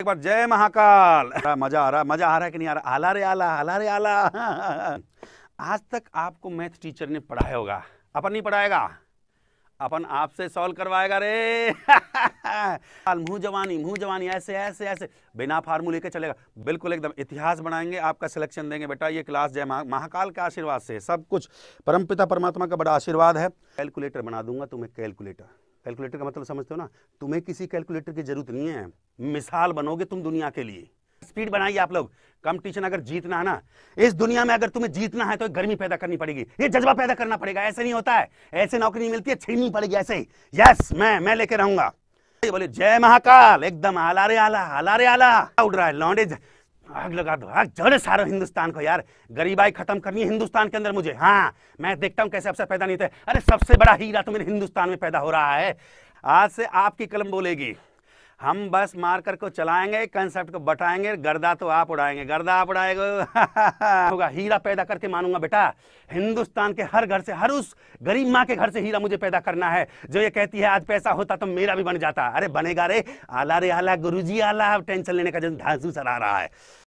एक बार जय महाकाल मजा आ रहा मजा आ रहा है कि नहीं आ रहा आला रे आला आला रे आला आज तक आपको मैथ टीचर ने पढ़ाया होगा अपन नहीं पढ़ाएगा अपन आपसे सॉल्व करवाएगा रे मुंह जवानी मुंह जवानी ऐसे ऐसे ऐसे बिना फार्मूले के चलेगा बिल्कुल एकदम इतिहास बनाएंगे आपका सिलेक्शन देंगे बेटा ये क्लास जय महाकाल के आशीर्वाद से सब कुछ परमपिता परमात्मा का बड़ा आशीर्वाद है कैलकुलेटर बना दूंगा तुम्हें कैलकुलेटर कैलकुलेटर का मतलब समझते हो ना तुम्हें किसी कैलकुलेटर की जरूरत नहीं है मिसाल बनोगे तुम दुनिया के लिए स्पीड बनाइए आप लोग कंपटीशन अगर जीतना है ना इस दुनिया में अगर तुम्हें जीतना है तो गर्मी पैदा करनी पड़ेगी ये जज्बा पैदा करना पड़ेगा ऐसे नहीं होता है ऐसे नौकरी नहीं मिलती है छीननी पड़ेगी ऐसे ही यस मैं मैं लेके रहूंगा बोले जय महाकाल एकदम आला रे आला आला रे आला उड़ रहा है लौंडे आग लगा दो आग जड़े सारे हिंदुस्तान को यार गरीबाई खत्म करनी है हिंदुस्तान के अंदर मुझे हाँ मैं देखता हूँ कैसे अवसर पैदा नहीं होते अरे सबसे बड़ा हीरा तो मेरे हिंदुस्तान में पैदा हो रहा है आज से आपकी कलम बोलेगी हम बस मार्कर को चलाएंगे कंसेप्ट को बटाएंगे गर्दा तो आप उड़ाएंगे गर्दा आप उड़ाएंगे होगा हीरा पैदा करके मानूंगा बेटा हिंदुस्तान के हर घर से हर उस गरीब माँ के घर से हीरा मुझे पैदा करना है जो ये कहती है आज पैसा होता तो मेरा भी बन जाता अरे बनेगा रे आला रे आला गुरु आला अब टेंशन लेने का जो धांसू सर आ रहा है